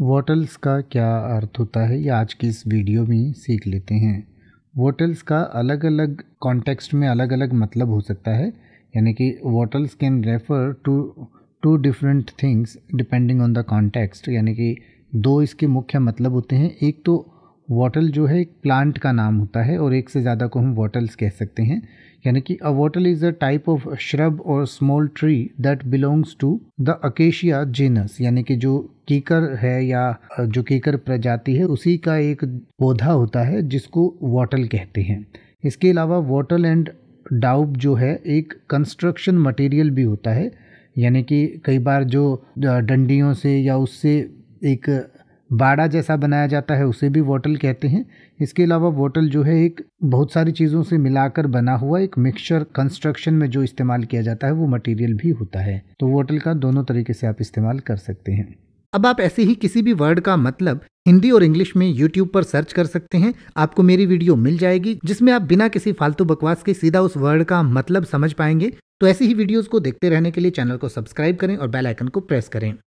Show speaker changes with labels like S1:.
S1: वॉटल्स का क्या अर्थ होता है ये आज की इस वीडियो में सीख लेते हैं वॉटल्स का अलग अलग कॉन्टेक्स्ट में अलग अलग मतलब हो सकता है यानी कि wattles can refer to two different things depending on the context यानी कि दो इसके मुख्य मतलब होते हैं एक तो वॉटल जो है एक प्लांट का नाम होता है और एक से ज़्यादा को हम वॉटल्स कह सकते हैं यानी कि a wattle is a type of shrub और small tree that belongs to the acacia genus यानी कि जो कीकर है या जो कीकर प्रजाति है उसी का एक पौधा होता है जिसको वॉटल कहते हैं इसके अलावा वॉटल एंड डाउब जो है एक कंस्ट्रक्शन मटेरियल भी होता है यानी कि कई बार जो डंडियों से या उससे एक बाड़ा जैसा बनाया जाता है उसे भी वोटल कहते हैं इसके अलावा वोटल जो है एक बहुत सारी चीज़ों से मिलाकर बना हुआ एक मिक्सचर कंस्ट्रक्शन में जो इस्तेमाल किया जाता है वो मटेरियल भी होता है तो वोटल का दोनों तरीके से आप इस्तेमाल कर सकते हैं अब आप ऐसे ही किसी भी वर्ड का मतलब हिंदी और इंग्लिश में यूट्यूब पर सर्च कर सकते हैं आपको मेरी वीडियो मिल जाएगी जिसमें आप बिना किसी फालतू बकवास के सीधा उस वर्ड का मतलब समझ पाएंगे तो ऐसी ही वीडियोस को देखते रहने के लिए चैनल को सब्सक्राइब करें और बेल आइकन को प्रेस करें